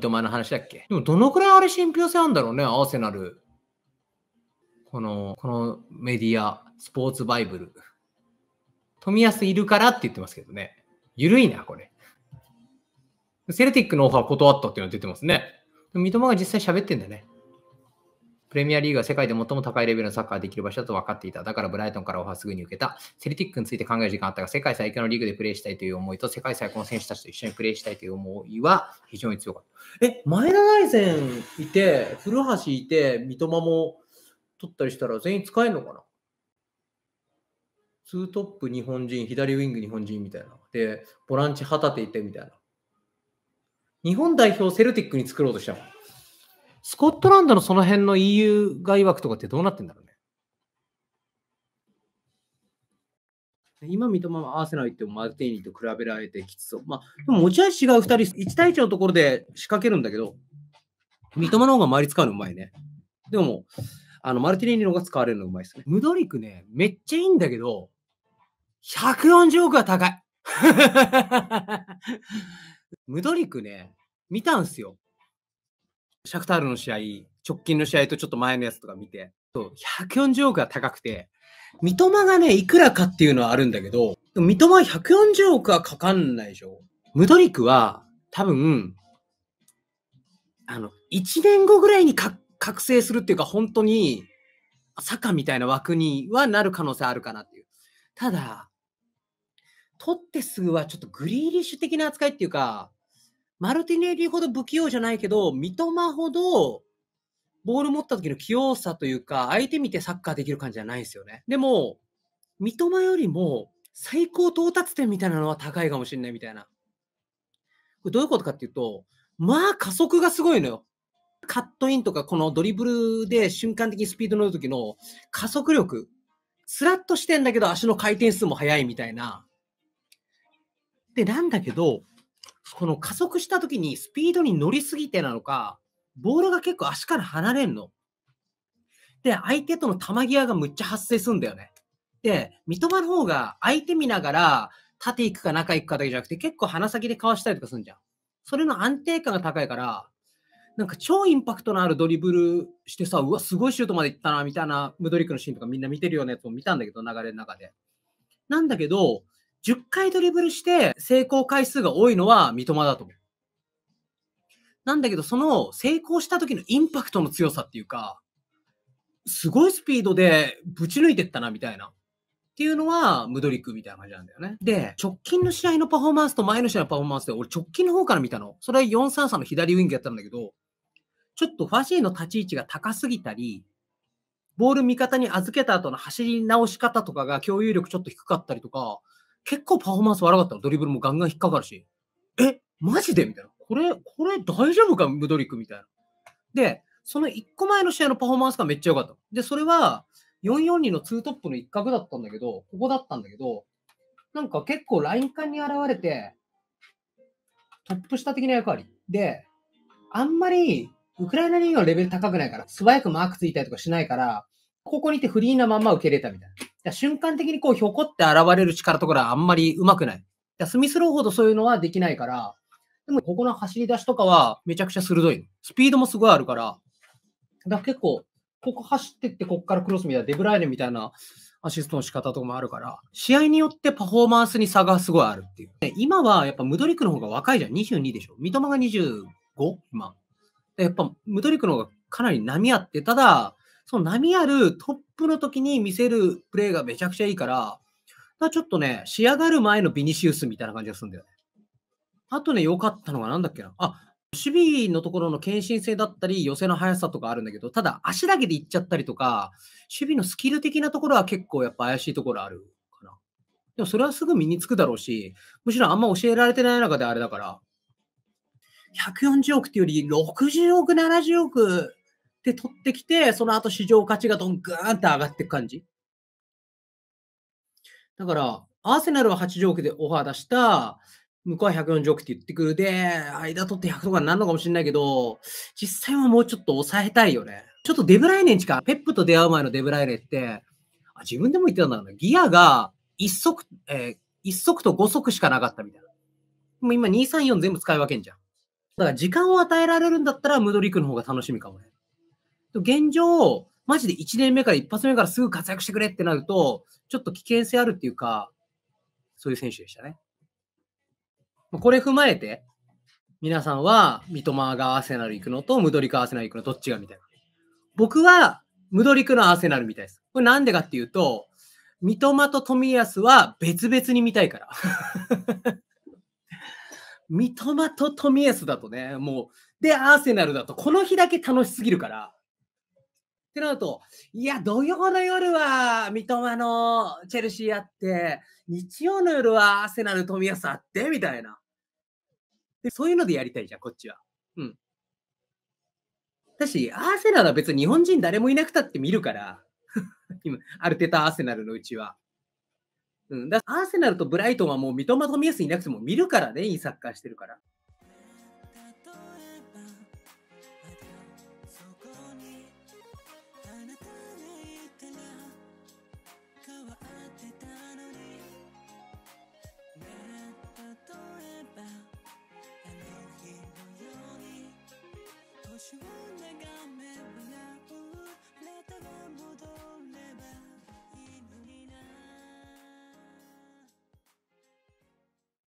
三笘の話だっけでも、どのくらいあれ信憑性あるんだろうね、アーセナル。この、このメディア、スポーツバイブル。冨安いるからって言ってますけどね。ゆるいな、これ。セルティックのオファー断ったっていうのが出てますね。三笘が実際喋ってんだね。プレミアリーグは世界で最も高いレベルのサッカーできる場所だと分かっていた。だからブライトンからオファーすぐに受けた。セルティックについて考える時間あったが、世界最強のリーグでプレーしたいという思いと、世界最高の選手たちと一緒にプレーしたいという思いは非常に強かった。え、前田大然いて、古橋いて、三笘も取ったりしたら全員使えるのかなツートップ日本人、左ウィング日本人みたいな。で、ボランチ旗手いてみたいな。日本代表セルティックに作ろうとしたの。スコットランドのその辺の EU 外枠とかってどうなってんだろうね。今、三笘は合わせないってもマルティーニと比べられてきつそう。まあ、でも持ち味違う2人、1対1のところで仕掛けるんだけど、三笘の方が周り使うのうまいね。でも、あのマルティーニの方が使われるのうまいですね。ムドリクね、めっちゃいいんだけど、140億は高い。ムドリクね、見たんすよ。シャクタールの試合、直近の試合とちょっと前のやつとか見て、そう140億が高くて、三笘がね、いくらかっていうのはあるんだけど、三笘140億はかかんないでしょ。ムドリクは、多分、あの、1年後ぐらいにか覚醒するっていうか、本当に、サッカーみたいな枠にはなる可能性あるかなっていう。ただ、取ってすぐはちょっとグリーリッシュ的な扱いっていうか、マルティネリーほど不器用じゃないけど、三笘ほど、ボール持った時の器用さというか、相手見てサッカーできる感じじゃないんですよね。でも、三笘よりも最高到達点みたいなのは高いかもしれないみたいな。これどういうことかっていうと、まあ加速がすごいのよ。カットインとか、このドリブルで瞬間的にスピード乗る時の加速力。スラッとしてんだけど足の回転数も速いみたいな。で、なんだけど、この加速した時にスピードに乗りすぎてなのか、ボールが結構足から離れんの。で、相手との球際がむっちゃ発生するんだよね。で、三笘の方が相手見ながら、縦行くか中行くかだけじゃなくて、結構鼻先でかわしたりとかすんじゃん。それの安定感が高いから、なんか超インパクトのあるドリブルしてさ、うわ、すごいシュートまで行ったな、みたいな、無ドリックのシーンとかみんな見てるようなやつも見たんだけど、流れの中で。なんだけど、10回ドリブルして成功回数が多いのは三笘だと思う。なんだけど、その成功した時のインパクトの強さっていうか、すごいスピードでぶち抜いてったな、みたいな。っていうのは、ムドリックみたいな感じなんだよね。で、直近の試合のパフォーマンスと前の試合のパフォーマンスで、俺直近の方から見たの。それは433の左ウィングやったんだけど、ちょっとファジーの立ち位置が高すぎたり、ボール味方に預けた後の走り直し方とかが共有力ちょっと低かったりとか、結構パフォーマンス悪かったの。ドリブルもガンガン引っかかるし。え、マジでみたいな。これ、これ大丈夫かムドリックみたいな。で、その1個前の試合のパフォーマンスがめっちゃ良かった。で、それは442の2トップの一角だったんだけど、ここだったんだけど、なんか結構ライン間に現れて、トップ下的な役割。で、あんまりウクライナ人はのレベル高くないから、素早くマークついたりとかしないから、ここにいてフリーなまんま受け入れたみたいな。瞬間的にこう、ひょこって現れる力とかはあんまりうまくない。スミスローほどそういうのはできないから、でもここの走り出しとかはめちゃくちゃ鋭い。スピードもすごいあるから、だから結構、ここ走ってって、ここからクロスみたいな、デブライネみたいなアシストの仕方とかもあるから、試合によってパフォーマンスに差がすごいあるっていう。今はやっぱムドリクの方が若いじゃん。22でしょ。三笘が 25? 今。やっぱムドリクの方がかなり波あって、ただ、その波あるトップの時に見せるプレーがめちゃくちゃいいから、だちょっとね、仕上がる前のビニシウスみたいな感じがするんだよね。あとね、良かったのが何だっけな。あ、守備のところの献身性だったり、寄せの速さとかあるんだけど、ただ足だけでいっちゃったりとか、守備のスキル的なところは結構やっぱ怪しいところあるかな。でもそれはすぐ身につくだろうし、むしろあんま教えられてない中であれだから、140億っていうより60億、70億って取ってきて、その後市場価値がどんぐーんって上がっていく感じ。だから、アーセナルは80億でオファー出した、向こうは140億って言ってくるで、間取って100とかになるのかもしれないけど、実際はもうちょっと抑えたいよね。ちょっとデブライネンチか、ペップと出会う前のデブライネって、あ自分でも言ってたんだろうな。ギアが1足、えー、1足と5足しかなかったみたいな。もう今2、3、4全部使い分けんじゃん。だから時間を与えられるんだったらムドリックの方が楽しみかもね。現状、マジで1年目から一発目からすぐ活躍してくれってなると、ちょっと危険性あるっていうか、そういう選手でしたね。これ踏まえて、皆さんは三笘がアーセナル行くのとムドリクアーセナル行くのどっちがみたいな。僕はムドリクのアーセナルみたいです。これなんでかっていうと、三笘と冨安は別々に見たいから。三笘と冨安だとね、もう、で、アーセナルだと、この日だけ楽しすぎるから、ってなると、いや、土曜の夜は三笘のチェルシーあって、日曜の夜はアーセナル富安あって、みたいな。で、そういうのでやりたいじゃん、こっちは。うん。だし、アーセナルは別に日本人誰もいなくたって見るから、今、アルテタ・アーセナルのうちは。うん、だアーセナルとブライトンはもう三笘富安いなくても見るからね、いいサッカーしてるから。或许我。